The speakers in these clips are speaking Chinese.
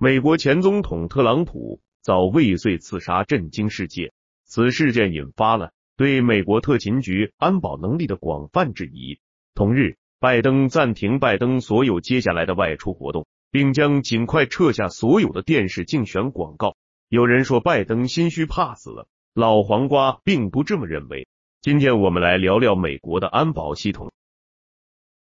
美国前总统特朗普遭未遂刺杀震惊世界，此事件引发了对美国特勤局安保能力的广泛质疑。同日，拜登暂停拜登所有接下来的外出活动，并将尽快撤下所有的电视竞选广告。有人说拜登心虚怕死了，老黄瓜并不这么认为。今天我们来聊聊美国的安保系统。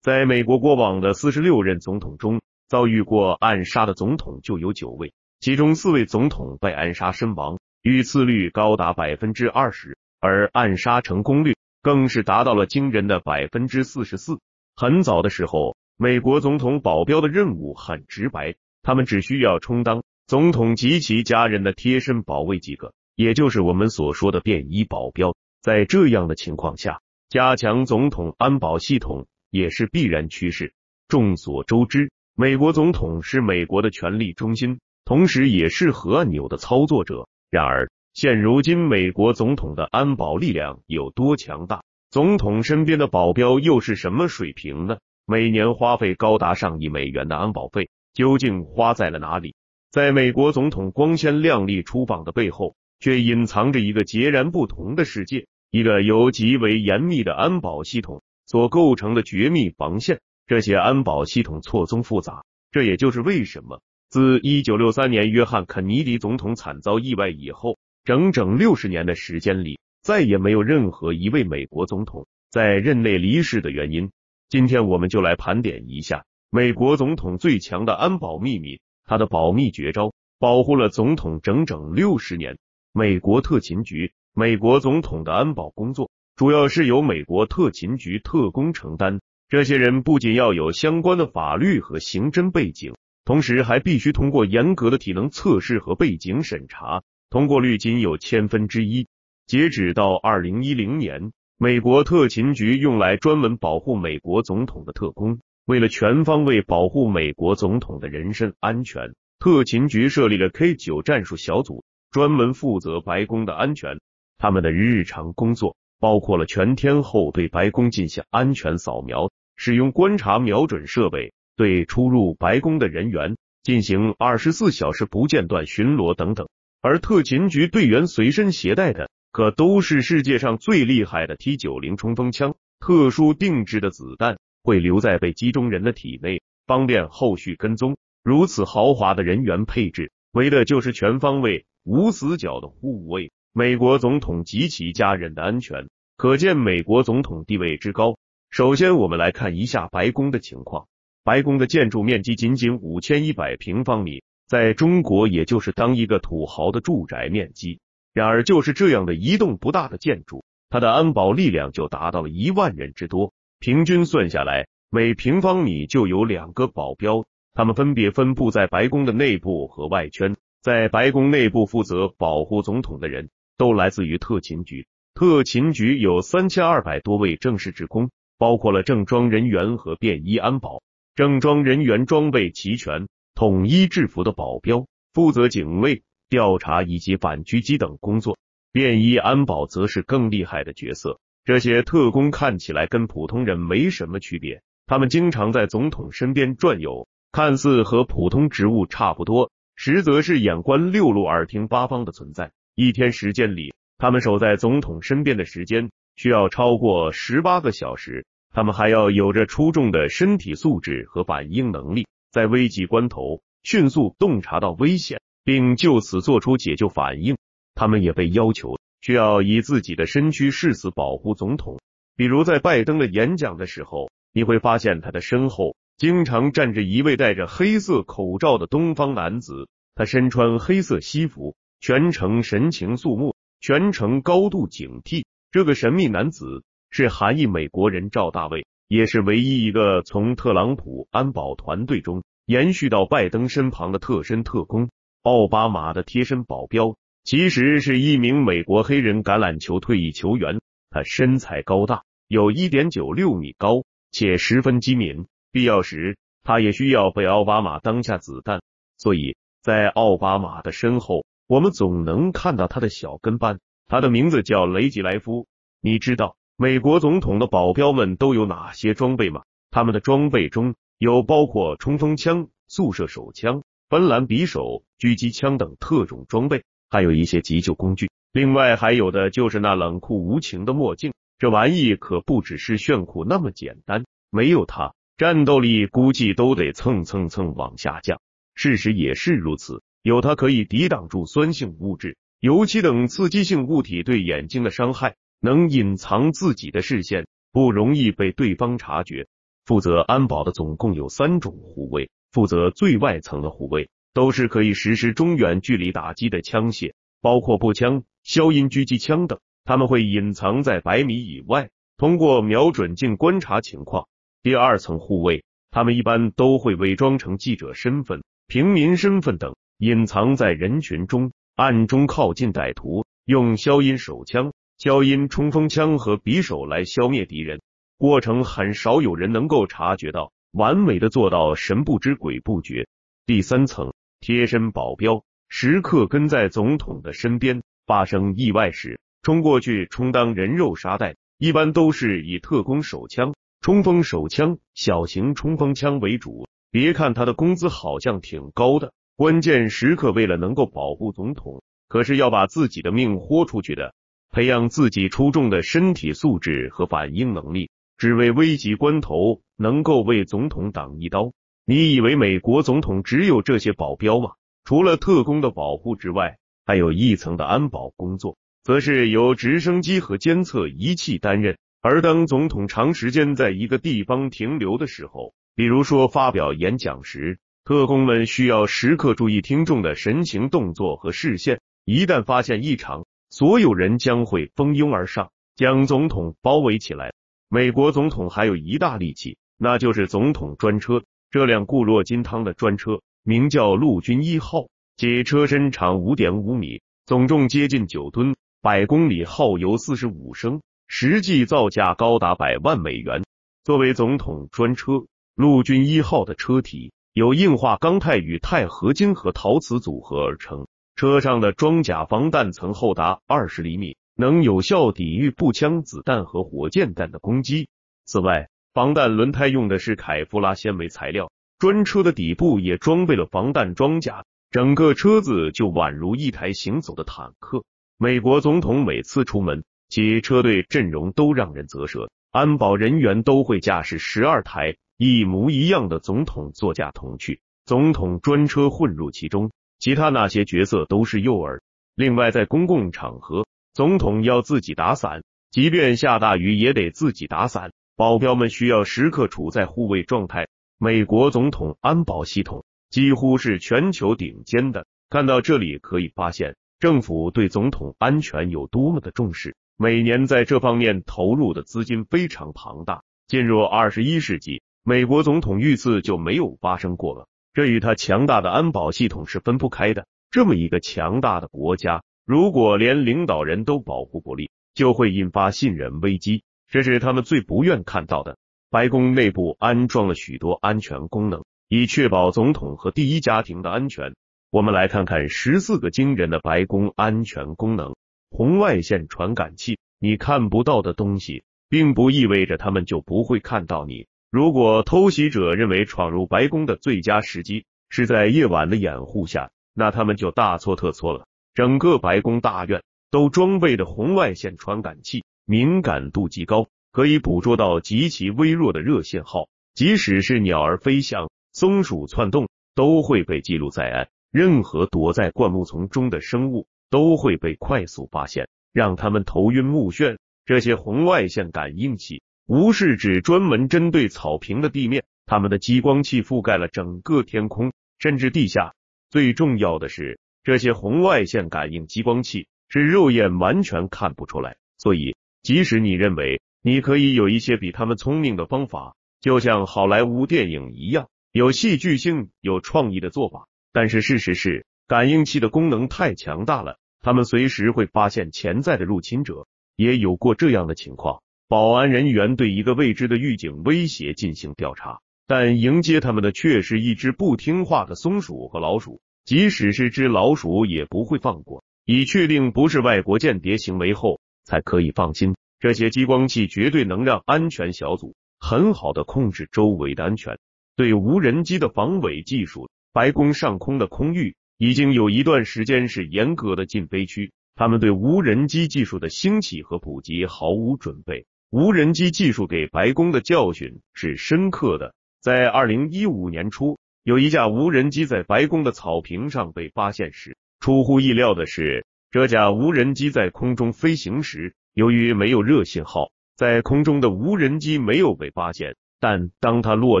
在美国过往的四十六任总统中，遭遇过暗杀的总统就有九位，其中四位总统被暗杀身亡，遇刺率高达百分之二十，而暗杀成功率更是达到了惊人的百分之四十四。很早的时候，美国总统保镖的任务很直白，他们只需要充当总统及其家人的贴身保卫即可，也就是我们所说的便衣保镖。在这样的情况下，加强总统安保系统也是必然趋势。众所周知。美国总统是美国的权力中心，同时也是核按钮的操作者。然而，现如今美国总统的安保力量有多强大？总统身边的保镖又是什么水平呢？每年花费高达上亿美元的安保费，究竟花在了哪里？在美国总统光鲜亮丽出访的背后，却隐藏着一个截然不同的世界，一个由极为严密的安保系统所构成的绝密防线。这些安保系统错综复杂，这也就是为什么自1963年约翰·肯尼迪总统惨遭意外以后，整整六十年的时间里，再也没有任何一位美国总统在任内离世的原因。今天，我们就来盘点一下美国总统最强的安保秘密，他的保密绝招保护了总统整整六十年。美国特勤局，美国总统的安保工作主要是由美国特勤局特工承担。这些人不仅要有相关的法律和刑侦背景，同时还必须通过严格的体能测试和背景审查，通过率仅有千分之一。截止到二零一零年，美国特勤局用来专门保护美国总统的特工，为了全方位保护美国总统的人身安全，特勤局设立了 K 九战术小组，专门负责白宫的安全。他们的日常工作包括了全天候对白宫进行安全扫描。使用观察瞄准设备对出入白宫的人员进行二十四小时不间断巡逻等等，而特勤局队员随身携带的可都是世界上最厉害的 T 九零冲锋枪，特殊定制的子弹会留在被击中人的体内，方便后续跟踪。如此豪华的人员配置，为的就是全方位无死角的护卫美国总统及其家人的安全，可见美国总统地位之高。首先，我们来看一下白宫的情况。白宫的建筑面积仅仅五千一百平方米，在中国也就是当一个土豪的住宅面积。然而，就是这样的一栋不大的建筑，它的安保力量就达到了一万人之多，平均算下来，每平方米就有两个保镖。他们分别分布在白宫的内部和外圈。在白宫内部负责保护总统的人，都来自于特勤局。特勤局有三千二百多位正式职工。包括了正装人员和便衣安保。正装人员装备齐全、统一制服的保镖，负责警卫、调查以及反狙击等工作。便衣安保则是更厉害的角色。这些特工看起来跟普通人没什么区别，他们经常在总统身边转悠，看似和普通职务差不多，实则是眼观六路、耳听八方的存在。一天时间里，他们守在总统身边的时间需要超过十八个小时。他们还要有着出众的身体素质和反应能力，在危急关头迅速洞察到危险，并就此做出解救反应。他们也被要求需要以自己的身躯誓死保护总统。比如在拜登的演讲的时候，你会发现他的身后经常站着一位戴着黑色口罩的东方男子，他身穿黑色西服，全程神情肃穆，全程高度警惕。这个神秘男子。是韩裔美国人赵大卫，也是唯一一个从特朗普安保团队中延续到拜登身旁的特身特工。奥巴马的贴身保镖其实是一名美国黑人橄榄球退役球员，他身材高大，有一点九六米高，且十分机敏。必要时，他也需要被奥巴马当下子弹。所以，在奥巴马的身后，我们总能看到他的小跟班。他的名字叫雷吉莱夫，你知道。美国总统的保镖们都有哪些装备吗？他们的装备中有包括冲锋枪、速射手枪、芬兰匕首、狙击枪等特种装备，还有一些急救工具。另外，还有的就是那冷酷无情的墨镜，这玩意可不只是炫酷那么简单。没有它，战斗力估计都得蹭蹭蹭往下降。事实也是如此，有它可以抵挡住酸性物质、油漆等刺激性物体对眼睛的伤害。能隐藏自己的视线，不容易被对方察觉。负责安保的总共有三种护卫，负责最外层的护卫都是可以实施中远距离打击的枪械，包括步枪、消音狙击枪等。他们会隐藏在百米以外，通过瞄准镜观察情况。第二层护卫，他们一般都会伪装成记者身份、平民身份等，隐藏在人群中，暗中靠近歹徒，用消音手枪。消音冲锋枪和匕首来消灭敌人，过程很少有人能够察觉到，完美的做到神不知鬼不觉。第三层贴身保镖，时刻跟在总统的身边，发生意外时冲过去充当人肉沙袋，一般都是以特工手枪、冲锋手枪、小型冲锋枪为主。别看他的工资好像挺高的，关键时刻为了能够保护总统，可是要把自己的命豁出去的。培养自己出众的身体素质和反应能力，只为危急关头能够为总统挡一刀。你以为美国总统只有这些保镖吗？除了特工的保护之外，还有一层的安保工作，则是由直升机和监测仪器担任。而当总统长时间在一个地方停留的时候，比如说发表演讲时，特工们需要时刻注意听众的神情、动作和视线，一旦发现异常。所有人将会蜂拥而上，将总统包围起来。美国总统还有一大利器，那就是总统专车。这辆固若金汤的专车名叫陆军一号，其车身长五点五米，总重接近九吨，百公里耗油四十五升，实际造价高达百万美元。作为总统专车，陆军一号的车体由硬化钢钛与钛合金和陶瓷组合而成。车上的装甲防弹层厚达二十厘米，能有效抵御步枪子弹和火箭弹的攻击。此外，防弹轮胎用的是凯夫拉纤维材料，专车的底部也装备了防弹装甲，整个车子就宛如一台行走的坦克。美国总统每次出门，其车队阵容都让人啧舌，安保人员都会驾驶十二台一模一样的总统座驾同去，总统专车混入其中。其他那些角色都是诱饵。另外，在公共场合，总统要自己打伞，即便下大雨也得自己打伞。保镖们需要时刻处在护卫状态。美国总统安保系统几乎是全球顶尖的。看到这里，可以发现政府对总统安全有多么的重视。每年在这方面投入的资金非常庞大。进入二十一世纪，美国总统遇刺就没有发生过了。这与他强大的安保系统是分不开的。这么一个强大的国家，如果连领导人都保护不力，就会引发信任危机，这是他们最不愿看到的。白宫内部安装了许多安全功能，以确保总统和第一家庭的安全。我们来看看十四个惊人的白宫安全功能：红外线传感器，你看不到的东西，并不意味着他们就不会看到你。如果偷袭者认为闯入白宫的最佳时机是在夜晚的掩护下，那他们就大错特错了。整个白宫大院都装备着红外线传感器，敏感度极高，可以捕捉到极其微弱的热信号。即使是鸟儿飞向、松鼠窜动，都会被记录在案。任何躲在灌木丛中的生物都会被快速发现，让他们头晕目眩。这些红外线感应器。无是指专门针对草坪的地面，它们的激光器覆盖了整个天空，甚至地下。最重要的是，这些红外线感应激光器是肉眼完全看不出来。所以，即使你认为你可以有一些比他们聪明的方法，就像好莱坞电影一样有戏剧性、有创意的做法，但是事实是，感应器的功能太强大了，他们随时会发现潜在的入侵者。也有过这样的情况。保安人员对一个未知的狱警威胁进行调查，但迎接他们的却是一只不听话的松鼠和老鼠。即使是只老鼠，也不会放过。以确定不是外国间谍行为后，才可以放心。这些激光器绝对能让安全小组很好的控制周围的安全。对无人机的防伪技术，白宫上空的空域已经有一段时间是严格的禁飞区。他们对无人机技术的兴起和普及毫无准备。无人机技术给白宫的教训是深刻的。在二零一五年初，有一架无人机在白宫的草坪上被发现时，出乎意料的是，这架无人机在空中飞行时，由于没有热信号，在空中的无人机没有被发现。但当它落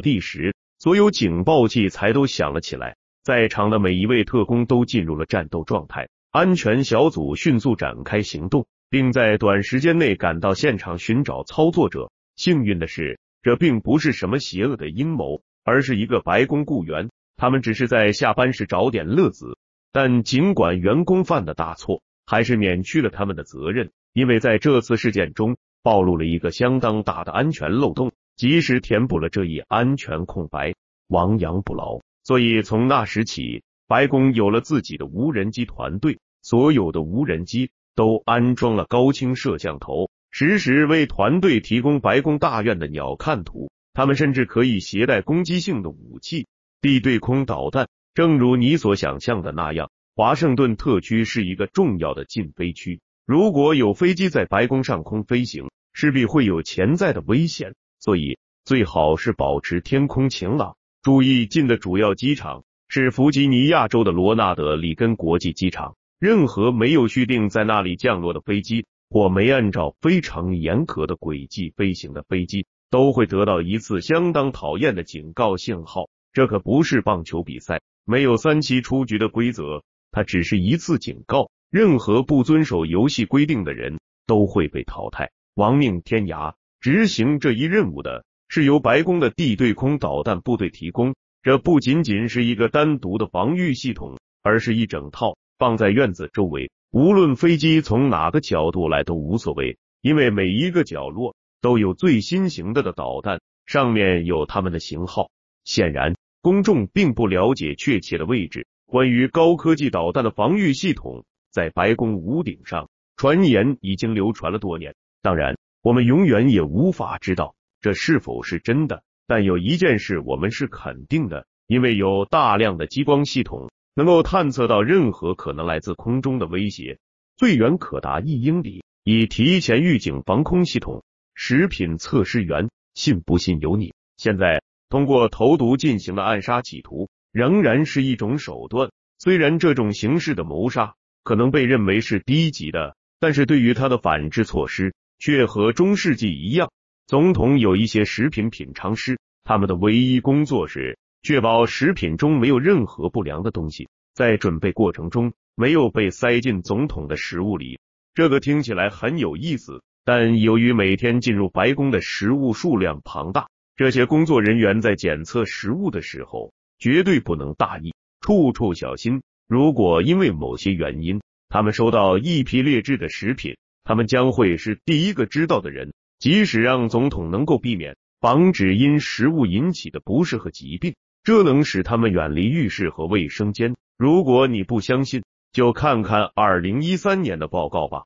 地时，所有警报器才都响了起来，在场的每一位特工都进入了战斗状态，安全小组迅速展开行动。并在短时间内赶到现场寻找操作者。幸运的是，这并不是什么邪恶的阴谋，而是一个白宫雇员。他们只是在下班时找点乐子。但尽管员工犯的大错，还是免去了他们的责任，因为在这次事件中暴露了一个相当大的安全漏洞，及时填补了这一安全空白，亡羊补牢。所以从那时起，白宫有了自己的无人机团队，所有的无人机。都安装了高清摄像头，实时为团队提供白宫大院的鸟瞰图。他们甚至可以携带攻击性的武器，地对空导弹。正如你所想象的那样，华盛顿特区是一个重要的禁飞区。如果有飞机在白宫上空飞行，势必会有潜在的危险。所以最好是保持天空晴朗。注意，进的主要机场是弗吉尼亚州的罗纳德里根国际机场。任何没有预定在那里降落的飞机，或没按照非常严格的轨迹飞行的飞机，都会得到一次相当讨厌的警告信号。这可不是棒球比赛，没有三期出局的规则。它只是一次警告。任何不遵守游戏规定的人，都会被淘汰。亡命天涯。执行这一任务的是由白宫的地对空导弹部队提供。这不仅仅是一个单独的防御系统，而是一整套。放在院子周围，无论飞机从哪个角度来都无所谓，因为每一个角落都有最新型的的导弹，上面有他们的型号。显然，公众并不了解确切的位置。关于高科技导弹的防御系统，在白宫屋顶上，传言已经流传了多年。当然，我们永远也无法知道这是否是真的。但有一件事我们是肯定的，因为有大量的激光系统。能够探测到任何可能来自空中的威胁，最远可达一英里，以提前预警防空系统。食品测试员，信不信由你。现在通过投毒进行的暗杀企图，仍然是一种手段。虽然这种形式的谋杀可能被认为是低级的，但是对于他的反制措施，却和中世纪一样。总统有一些食品品尝师，他们的唯一工作是。确保食品中没有任何不良的东西，在准备过程中没有被塞进总统的食物里。这个听起来很有意思，但由于每天进入白宫的食物数量庞大，这些工作人员在检测食物的时候绝对不能大意，处处小心。如果因为某些原因他们收到一批劣质的食品，他们将会是第一个知道的人。即使让总统能够避免，防止因食物引起的不适和疾病。这能使他们远离浴室和卫生间。如果你不相信，就看看2013年的报告吧。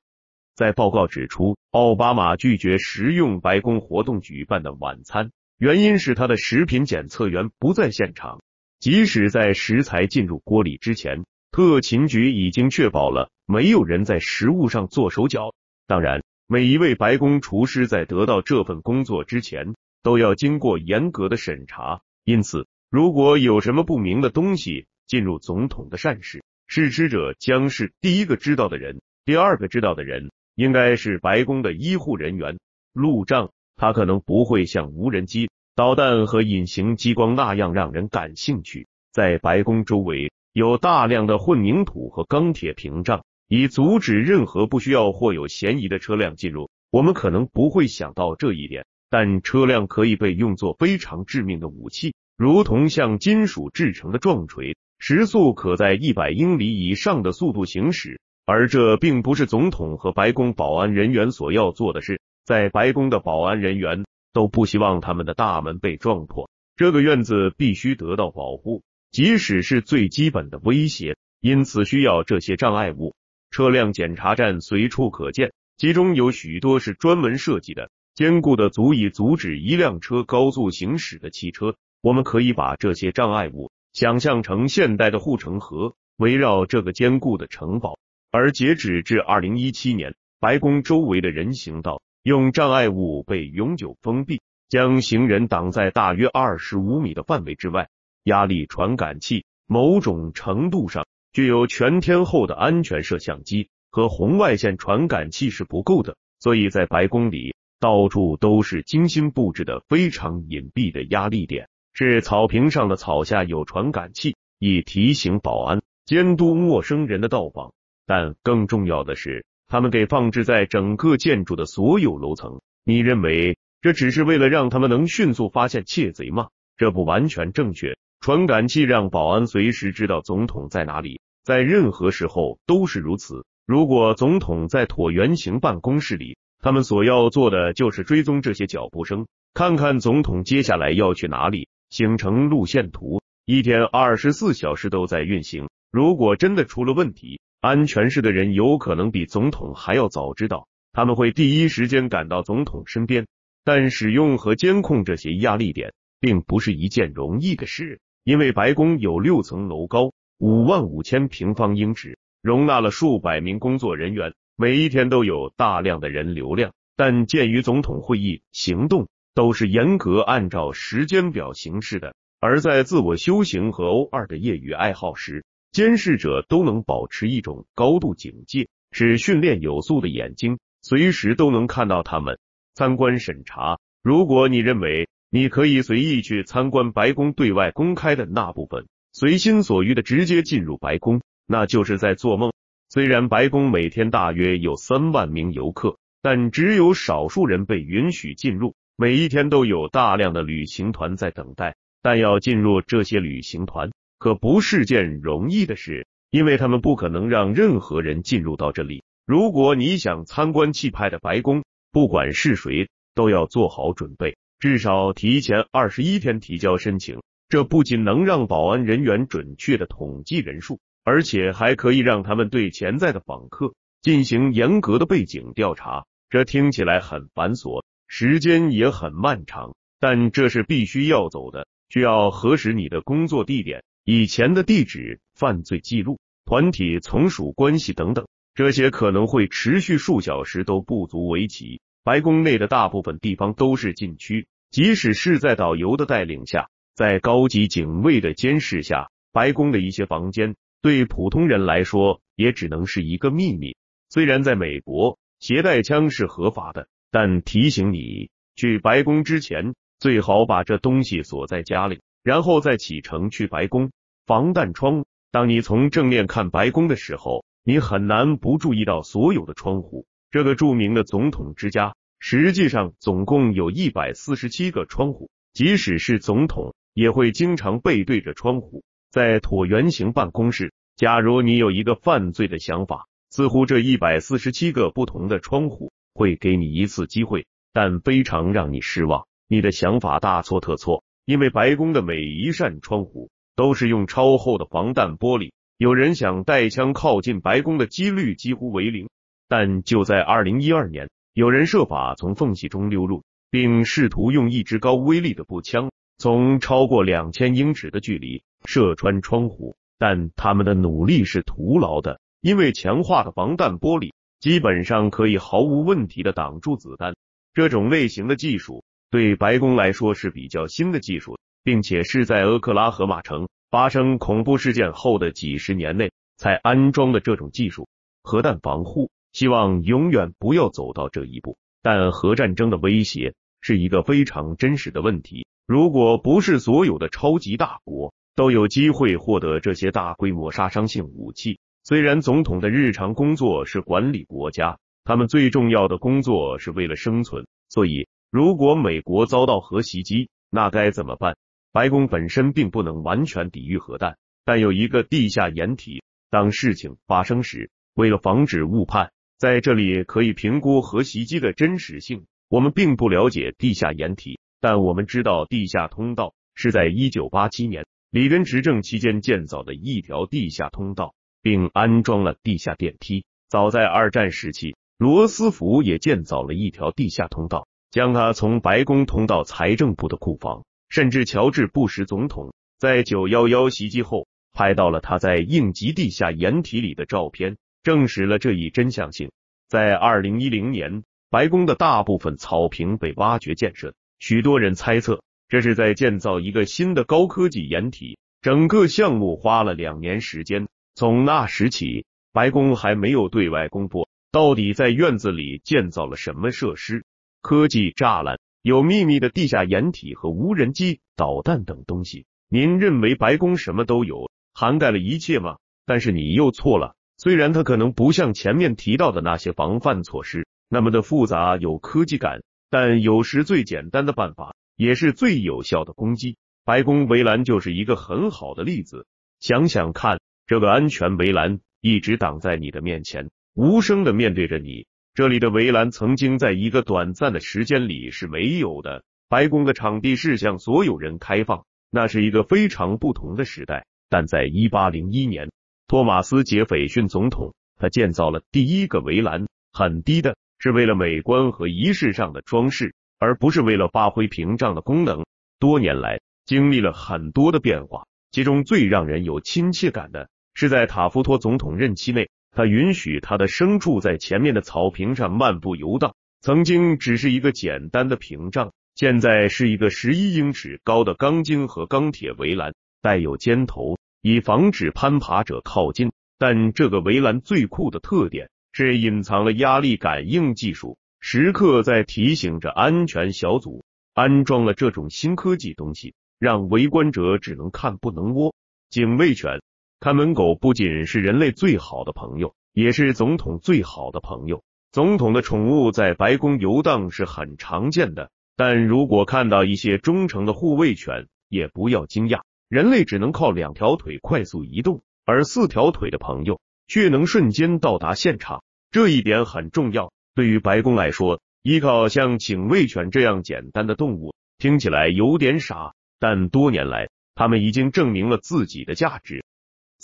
在报告指出，奥巴马拒绝食用白宫活动举办的晚餐，原因是他的食品检测员不在现场。即使在食材进入锅里之前，特勤局已经确保了没有人在食物上做手脚。当然，每一位白宫厨师在得到这份工作之前，都要经过严格的审查。因此。如果有什么不明的东西进入总统的膳食，试吃者将是第一个知道的人。第二个知道的人应该是白宫的医护人员。路障，它可能不会像无人机、导弹和隐形激光那样让人感兴趣。在白宫周围有大量的混凝土和钢铁屏障，以阻止任何不需要或有嫌疑的车辆进入。我们可能不会想到这一点，但车辆可以被用作非常致命的武器。如同像金属制成的撞锤，时速可在一百英里以上的速度行驶，而这并不是总统和白宫保安人员所要做的事。在白宫的保安人员都不希望他们的大门被撞破，这个院子必须得到保护，即使是最基本的威胁。因此，需要这些障碍物。车辆检查站随处可见，其中有许多是专门设计的、坚固的，足以阻止一辆车高速行驶的汽车。我们可以把这些障碍物想象成现代的护城河，围绕这个坚固的城堡。而截止至2017年，白宫周围的人行道用障碍物被永久封闭，将行人挡在大约25米的范围之外。压力传感器某种程度上具有全天候的安全摄像机和红外线传感器是不够的，所以在白宫里到处都是精心布置的非常隐蔽的压力点。是草坪上的草下有传感器，以提醒保安监督陌生人的到访。但更重要的是，他们给放置在整个建筑的所有楼层。你认为这只是为了让他们能迅速发现窃贼吗？这不完全正确。传感器让保安随时知道总统在哪里，在任何时候都是如此。如果总统在椭圆形办公室里，他们所要做的就是追踪这些脚步声，看看总统接下来要去哪里。行程路线图，一天二十四小时都在运行。如果真的出了问题，安全室的人有可能比总统还要早知道，他们会第一时间赶到总统身边。但使用和监控这些压力点，并不是一件容易的事，因为白宫有六层楼高，五万五千平方英尺，容纳了数百名工作人员，每一天都有大量的人流量。但鉴于总统会议行动。都是严格按照时间表行事的。而在自我修行和 O 二的业余爱好时，监视者都能保持一种高度警戒，使训练有素的眼睛，随时都能看到他们参观审查。如果你认为你可以随意去参观白宫对外公开的那部分，随心所欲的直接进入白宫，那就是在做梦。虽然白宫每天大约有三万名游客，但只有少数人被允许进入。每一天都有大量的旅行团在等待，但要进入这些旅行团可不是件容易的事，因为他们不可能让任何人进入到这里。如果你想参观气派的白宫，不管是谁，都要做好准备，至少提前二十一天提交申请。这不仅能让保安人员准确的统计人数，而且还可以让他们对潜在的访客进行严格的背景调查。这听起来很繁琐。时间也很漫长，但这是必须要走的。需要核实你的工作地点、以前的地址、犯罪记录、团体从属关系等等，这些可能会持续数小时都不足为奇。白宫内的大部分地方都是禁区，即使是在导游的带领下，在高级警卫的监视下，白宫的一些房间对普通人来说也只能是一个秘密。虽然在美国，携带枪是合法的。但提醒你，去白宫之前，最好把这东西锁在家里，然后再启程去白宫。防弹窗，当你从正面看白宫的时候，你很难不注意到所有的窗户。这个著名的总统之家，实际上总共有一百四十七个窗户。即使是总统，也会经常背对着窗户，在椭圆形办公室。假如你有一个犯罪的想法，似乎这一百四十七个不同的窗户。会给你一次机会，但非常让你失望。你的想法大错特错，因为白宫的每一扇窗户都是用超厚的防弹玻璃。有人想带枪靠近白宫的几率几乎为零。但就在二零一二年，有人设法从缝隙中溜入，并试图用一支高威力的步枪从超过两千英尺的距离射穿窗户，但他们的努力是徒劳的，因为强化的防弹玻璃。基本上可以毫无问题的挡住子弹。这种类型的技术对白宫来说是比较新的技术，并且是在俄克拉荷马城发生恐怖事件后的几十年内才安装的这种技术。核弹防护，希望永远不要走到这一步。但核战争的威胁是一个非常真实的问题。如果不是所有的超级大国都有机会获得这些大规模杀伤性武器。虽然总统的日常工作是管理国家，他们最重要的工作是为了生存。所以，如果美国遭到核袭击，那该怎么办？白宫本身并不能完全抵御核弹，但有一个地下掩体。当事情发生时，为了防止误判，在这里可以评估核袭击的真实性。我们并不了解地下掩体，但我们知道地下通道是在1987年里根执政期间建造的一条地下通道。并安装了地下电梯。早在二战时期，罗斯福也建造了一条地下通道，将它从白宫通到财政部的库房。甚至乔治·布什总统在“九幺幺”袭击后拍到了他在应急地下掩体里的照片，证实了这一真相性。在二零一零年，白宫的大部分草坪被挖掘建设，许多人猜测这是在建造一个新的高科技掩体。整个项目花了两年时间。从那时起，白宫还没有对外公布到底在院子里建造了什么设施。科技栅栏有秘密的地下掩体和无人机、导弹等东西。您认为白宫什么都有，涵盖了一切吗？但是你又错了。虽然它可能不像前面提到的那些防范措施那么的复杂有科技感，但有时最简单的办法也是最有效的攻击。白宫围栏就是一个很好的例子。想想看。这个安全围栏一直挡在你的面前，无声的面对着你。这里的围栏曾经在一个短暂的时间里是没有的。白宫的场地是向所有人开放，那是一个非常不同的时代。但在一八零一年，托马斯·杰斐逊总统他建造了第一个围栏，很低的，是为了美观和仪式上的装饰，而不是为了发挥屏障的功能。多年来，经历了很多的变化，其中最让人有亲切感的。是在塔夫托总统任期内，他允许他的牲畜在前面的草坪上漫步游荡。曾经只是一个简单的屏障，现在是一个十一英尺高的钢筋和钢铁围栏，带有尖头，以防止攀爬者靠近。但这个围栏最酷的特点是隐藏了压力感应技术，时刻在提醒着安全小组。安装了这种新科技东西，让围观者只能看不能摸。警卫犬。看门狗不仅是人类最好的朋友，也是总统最好的朋友。总统的宠物在白宫游荡是很常见的，但如果看到一些忠诚的护卫犬，也不要惊讶。人类只能靠两条腿快速移动，而四条腿的朋友却能瞬间到达现场，这一点很重要。对于白宫来说，依靠像警卫犬这样简单的动物听起来有点傻，但多年来，他们已经证明了自己的价值。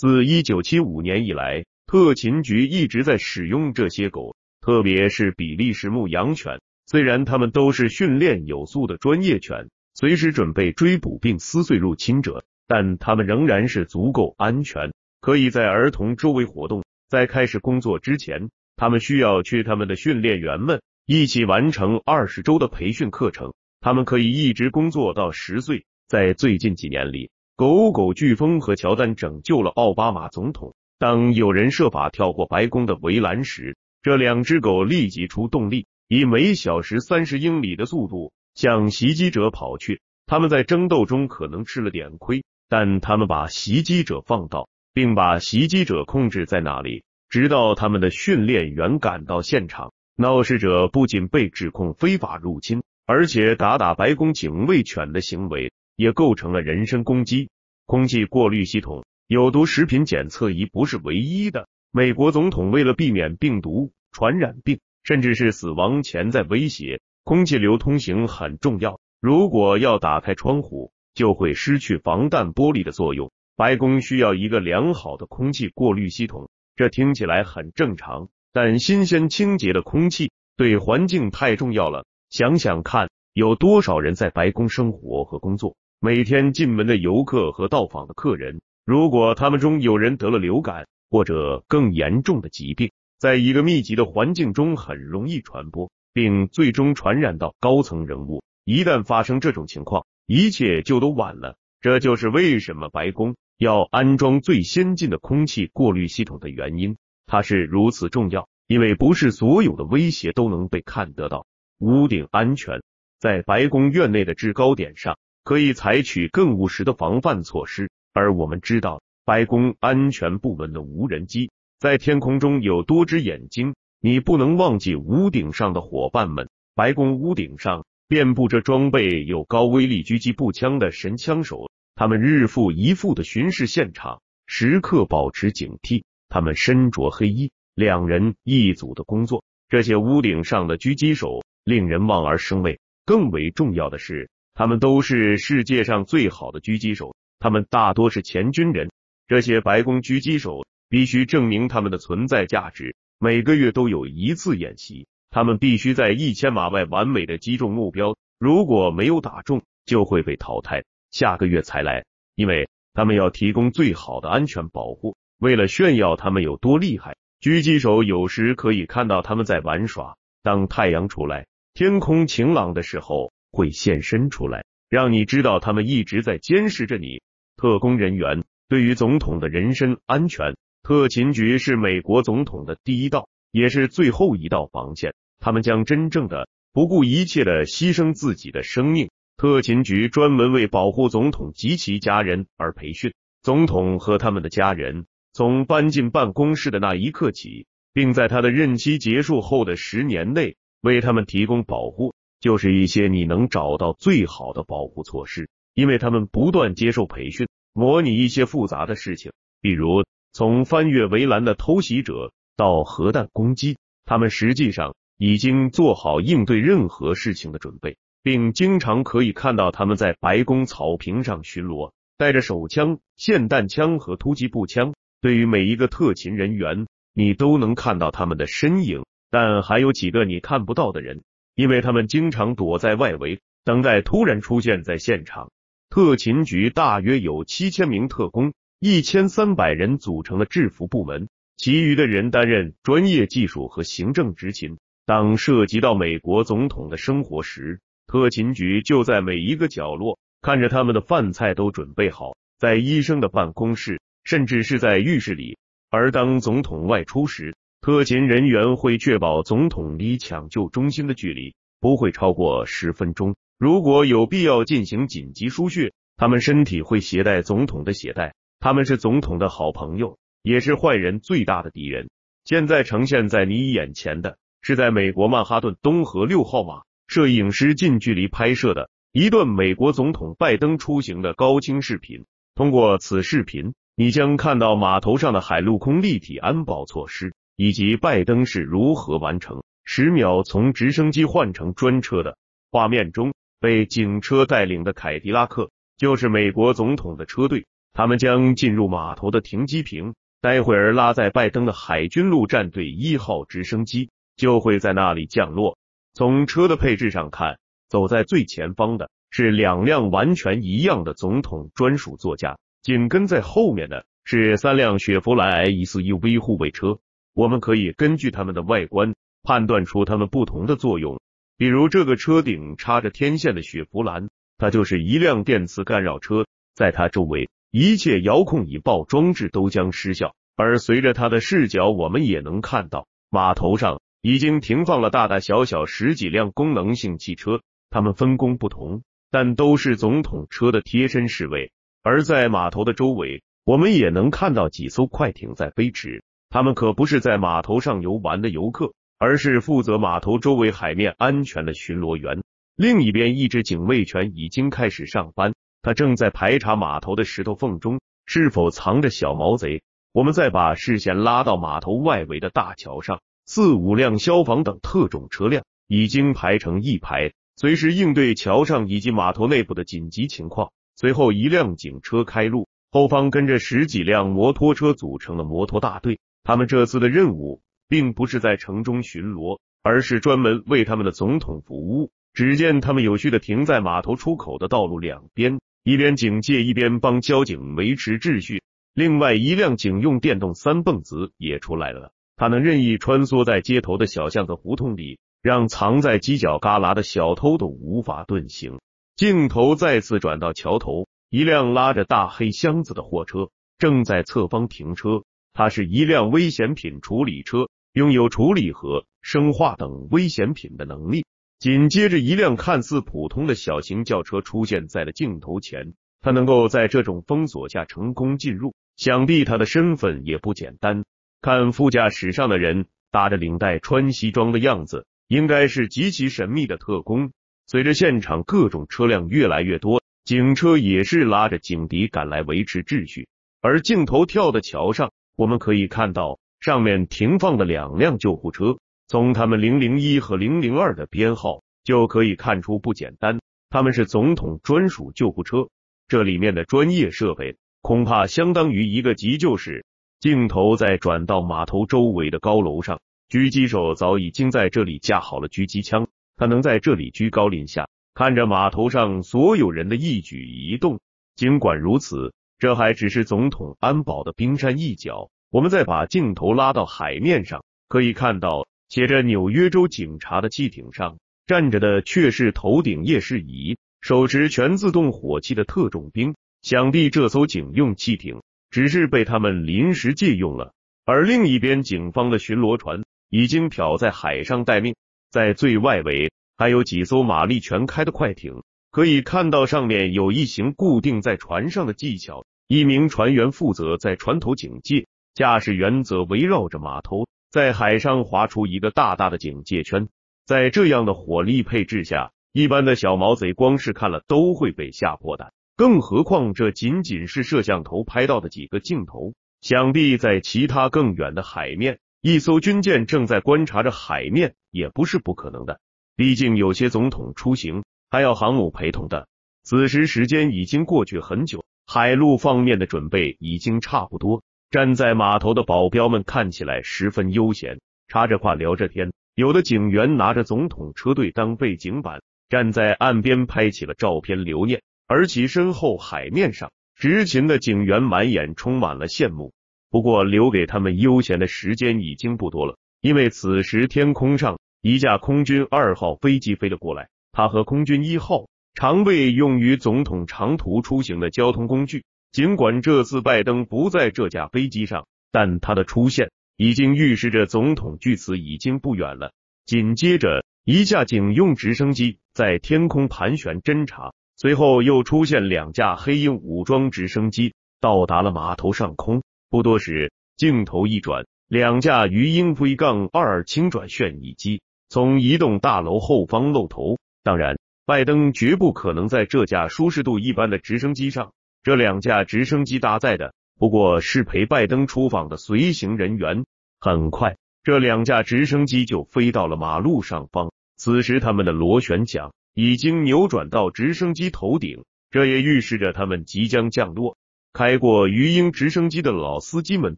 自一九七五年以来，特勤局一直在使用这些狗，特别是比利时牧羊犬。虽然它们都是训练有素的专业犬，随时准备追捕并撕碎入侵者，但它们仍然是足够安全，可以在儿童周围活动。在开始工作之前，他们需要去他们的训练员们一起完成二十周的培训课程。他们可以一直工作到十岁。在最近几年里。狗狗飓风和乔丹拯救了奥巴马总统。当有人设法跳过白宫的围栏时，这两只狗立即出动力，以每小时三十英里的速度向袭击者跑去。他们在争斗中可能吃了点亏，但他们把袭击者放倒，并把袭击者控制在那里，直到他们的训练员赶到现场。闹事者不仅被指控非法入侵，而且打打白宫警卫犬的行为。也构成了人身攻击。空气过滤系统、有毒食品检测仪不是唯一的。美国总统为了避免病毒、传染病甚至是死亡潜在威胁，空气流通型很重要。如果要打开窗户，就会失去防弹玻璃的作用。白宫需要一个良好的空气过滤系统。这听起来很正常，但新鲜清洁的空气对环境太重要了。想想看，有多少人在白宫生活和工作？每天进门的游客和到访的客人，如果他们中有人得了流感或者更严重的疾病，在一个密集的环境中很容易传播，并最终传染到高层人物。一旦发生这种情况，一切就都晚了。这就是为什么白宫要安装最先进的空气过滤系统的原因。它是如此重要，因为不是所有的威胁都能被看得到。屋顶安全，在白宫院内的制高点上。可以采取更务实的防范措施。而我们知道，白宫安全部门的无人机在天空中有多只眼睛。你不能忘记屋顶上的伙伴们。白宫屋顶上遍布着装备有高威力狙击步枪的神枪手，他们日复一复的巡视现场，时刻保持警惕。他们身着黑衣，两人一组的工作。这些屋顶上的狙击手令人望而生畏。更为重要的是。他们都是世界上最好的狙击手，他们大多是前军人。这些白宫狙击手必须证明他们的存在价值。每个月都有一次演习，他们必须在一千码外完美的击中目标。如果没有打中，就会被淘汰。下个月才来，因为他们要提供最好的安全保护。为了炫耀他们有多厉害，狙击手有时可以看到他们在玩耍。当太阳出来，天空晴朗的时候。会现身出来，让你知道他们一直在监视着你。特工人员对于总统的人身安全，特勤局是美国总统的第一道，也是最后一道防线。他们将真正的不顾一切的牺牲自己的生命。特勤局专门为保护总统及其家人而培训。总统和他们的家人从搬进办公室的那一刻起，并在他的任期结束后的十年内，为他们提供保护。就是一些你能找到最好的保护措施，因为他们不断接受培训，模拟一些复杂的事情，比如从翻越围栏的偷袭者到核弹攻击，他们实际上已经做好应对任何事情的准备，并经常可以看到他们在白宫草坪上巡逻，带着手枪、霰弹枪和突击步枪。对于每一个特勤人员，你都能看到他们的身影，但还有几个你看不到的人。因为他们经常躲在外围，等待突然出现在现场。特勤局大约有七千名特工，一千三百人组成了制服部门，其余的人担任专业技术和行政执勤。当涉及到美国总统的生活时，特勤局就在每一个角落看着他们的饭菜都准备好，在医生的办公室，甚至是在浴室里。而当总统外出时，特勤人员会确保总统离抢救中心的距离不会超过十分钟。如果有必要进行紧急输血，他们身体会携带总统的血袋。他们是总统的好朋友，也是坏人最大的敌人。现在呈现在你眼前的是在美国曼哈顿东河六号码摄影师近距离拍摄的一段美国总统拜登出行的高清视频。通过此视频，你将看到码头上的海陆空立体安保措施。以及拜登是如何完成十秒从直升机换成专车的？画面中被警车带领的凯迪拉克就是美国总统的车队，他们将进入码头的停机坪。待会儿拉在拜登的海军陆战队一号直升机就会在那里降落。从车的配置上看，走在最前方的是两辆完全一样的总统专属座驾，紧跟在后面的是三辆雪佛兰 SUV 护卫车。我们可以根据它们的外观判断出它们不同的作用，比如这个车顶插着天线的雪佛兰，它就是一辆电磁干扰车，在它周围一切遥控引爆装置都将失效。而随着它的视角，我们也能看到码头上已经停放了大大小小十几辆功能性汽车，它们分工不同，但都是总统车的贴身侍卫。而在码头的周围，我们也能看到几艘快艇在飞驰。他们可不是在码头上游玩的游客，而是负责码头周围海面安全的巡逻员。另一边，一只警卫犬已经开始上班，它正在排查码头的石头缝中是否藏着小毛贼。我们再把视线拉到码头外围的大桥上，四五辆消防等特种车辆已经排成一排，随时应对桥上以及码头内部的紧急情况。随后，一辆警车开路，后方跟着十几辆摩托车组成了摩托大队。他们这次的任务并不是在城中巡逻，而是专门为他们的总统服务。只见他们有序的停在码头出口的道路两边，一边警戒，一边帮交警维持秩序。另外一辆警用电动三蹦子也出来了，它能任意穿梭在街头的小巷子、胡同里，让藏在犄角旮旯的小偷都无法遁形。镜头再次转到桥头，一辆拉着大黑箱子的货车正在侧方停车。它是一辆危险品处理车，拥有处理核、生化等危险品的能力。紧接着，一辆看似普通的小型轿车出现在了镜头前。它能够在这种封锁下成功进入，想必他的身份也不简单。看副驾驶上的人打着领带、穿西装的样子，应该是极其神秘的特工。随着现场各种车辆越来越多，警车也是拉着警笛赶来维持秩序，而镜头跳的桥上。我们可以看到上面停放的两辆救护车，从他们零零一和零零二的编号就可以看出不简单，他们是总统专属救护车。这里面的专业设备恐怕相当于一个急救室。镜头再转到码头周围的高楼上，狙击手早已经在这里架好了狙击枪，他能在这里居高临下看着码头上所有人的一举一动。尽管如此。这还只是总统安保的冰山一角。我们再把镜头拉到海面上，可以看到写着“纽约州警察”的汽艇上站着的却是头顶夜视仪、手持全自动火器的特种兵。想必这艘警用汽艇只是被他们临时借用了。而另一边，警方的巡逻船已经漂在海上待命，在最外围还有几艘马力全开的快艇，可以看到上面有一行固定在船上的技巧。一名船员负责在船头警戒，驾驶员则围绕着码头在海上划出一个大大的警戒圈。在这样的火力配置下，一般的小毛贼光是看了都会被吓破胆，更何况这仅仅是摄像头拍到的几个镜头。想必在其他更远的海面，一艘军舰正在观察着海面也不是不可能的。毕竟有些总统出行还要航母陪同的。此时时间已经过去很久。海陆方面的准备已经差不多。站在码头的保镖们看起来十分悠闲，插着话聊着天。有的警员拿着总统车队当背景板，站在岸边拍起了照片留念。而其身后海面上，执勤的警员满眼充满了羡慕。不过，留给他们悠闲的时间已经不多了，因为此时天空上一架空军二号飞机飞了过来。他和空军一号。常被用于总统长途出行的交通工具。尽管这次拜登不在这架飞机上，但他的出现已经预示着总统距此已经不远了。紧接着，一架警用直升机在天空盘旋侦查，随后又出现两架黑鹰武装直升机到达了码头上空。不多时，镜头一转，两架鱼鹰 V 杠二轻转旋翼机从一栋大楼后方露头。当然。拜登绝不可能在这架舒适度一般的直升机上。这两架直升机搭载的不过是陪拜登出访的随行人员。很快，这两架直升机就飞到了马路上方。此时，他们的螺旋桨已经扭转到直升机头顶，这也预示着他们即将降落。开过鱼鹰直升机的老司机们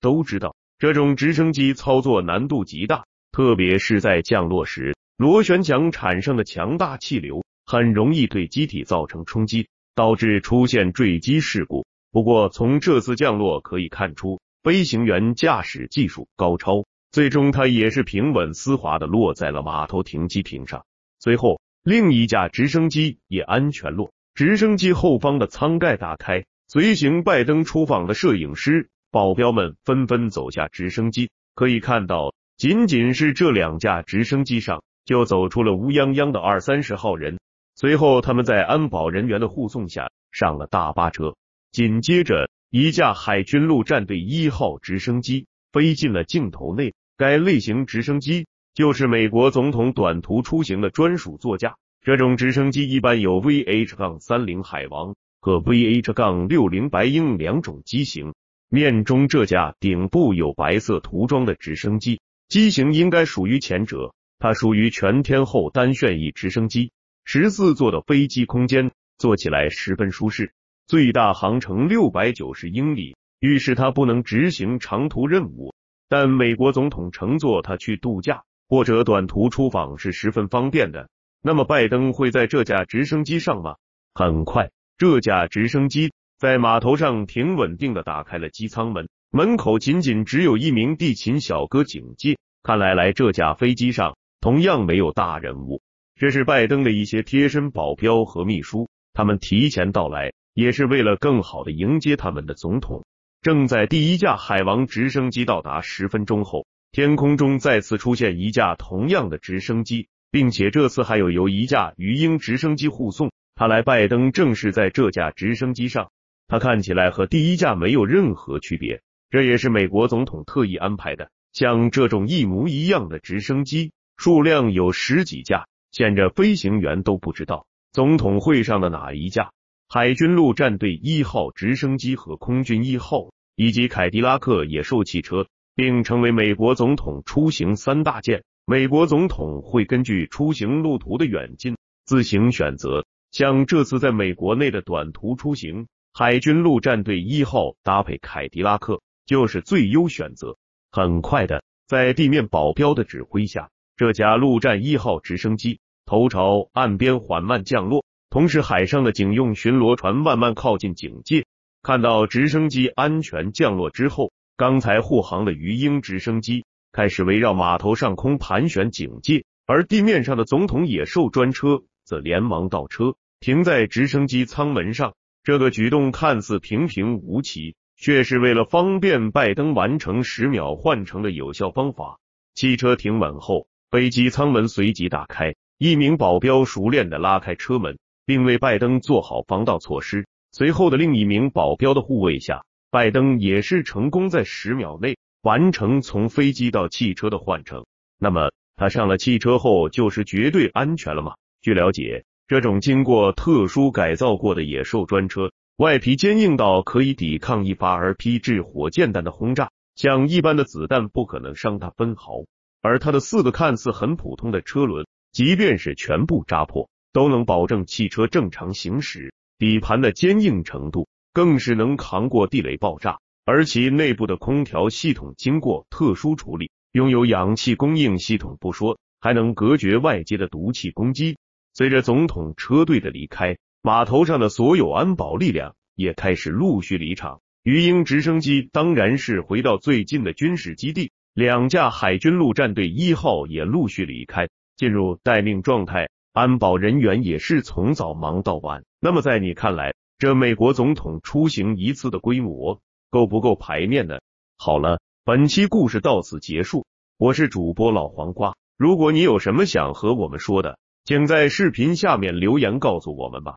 都知道，这种直升机操作难度极大，特别是在降落时，螺旋桨产生的强大气流。很容易对机体造成冲击，导致出现坠机事故。不过，从这次降落可以看出，飞行员驾驶技术高超，最终他也是平稳丝滑的落在了码头停机坪上。随后，另一架直升机也安全落。直升机后方的舱盖打开，随行拜登出访的摄影师、保镖们纷纷走下直升机。可以看到，仅仅是这两架直升机上，就走出了乌泱泱的二三十号人。随后，他们在安保人员的护送下上了大巴车。紧接着，一架海军陆战队一号直升机飞进了镜头内。该类型直升机就是美国总统短途出行的专属座驾。这种直升机一般有 VH- 杠三零海王和 VH- 杠六零白鹰两种机型。面中这架顶部有白色涂装的直升机，机型应该属于前者。它属于全天候单旋翼直升机。十四座的飞机空间坐起来十分舒适，最大航程六百九十英里，预示它不能执行长途任务。但美国总统乘坐它去度假或者短途出访是十分方便的。那么拜登会在这架直升机上吗？很快，这架直升机在码头上挺稳定的打开了机舱门，门口仅仅只有一名地勤小哥警戒。看来来这架飞机上同样没有大人物。这是拜登的一些贴身保镖和秘书，他们提前到来，也是为了更好的迎接他们的总统。正在第一架海王直升机到达十分钟后，天空中再次出现一架同样的直升机，并且这次还有由一架鱼鹰直升机护送。他来拜登正是在这架直升机上，他看起来和第一架没有任何区别。这也是美国总统特意安排的。像这种一模一样的直升机，数量有十几架。见着飞行员都不知道，总统会上的哪一架海军陆战队一号直升机和空军一号，以及凯迪拉克野兽汽车，并成为美国总统出行三大件。美国总统会根据出行路途的远近自行选择，像这次在美国内的短途出行，海军陆战队一号搭配凯迪拉克就是最优选择。很快的，在地面保镖的指挥下，这架陆战一号直升机。头朝岸边缓慢降落，同时海上的警用巡逻船慢慢靠近警戒。看到直升机安全降落之后，刚才护航的鱼鹰直升机开始围绕码头上空盘旋警戒，而地面上的总统野兽专车则连忙倒车停在直升机舱门上。这个举动看似平平无奇，却是为了方便拜登完成十秒换乘的有效方法。汽车停稳后，飞机舱门随即打开。一名保镖熟练地拉开车门，并为拜登做好防盗措施。随后的另一名保镖的护卫下，拜登也是成功在十秒内完成从飞机到汽车的换乘。那么，他上了汽车后就是绝对安全了吗？据了解，这种经过特殊改造过的野兽专车，外皮坚硬到可以抵抗一发 RPG 火箭弹的轰炸，像一般的子弹不可能伤它分毫。而它的四个看似很普通的车轮。即便是全部扎破，都能保证汽车正常行驶。底盘的坚硬程度更是能扛过地雷爆炸，而其内部的空调系统经过特殊处理，拥有氧气供应系统不说，还能隔绝外界的毒气攻击。随着总统车队的离开，码头上的所有安保力量也开始陆续离场。鱼鹰直升机当然是回到最近的军事基地，两架海军陆战队一号也陆续离开。进入待命状态，安保人员也是从早忙到晚。那么，在你看来，这美国总统出行一次的规模够不够排面呢？好了，本期故事到此结束。我是主播老黄瓜，如果你有什么想和我们说的，请在视频下面留言告诉我们吧。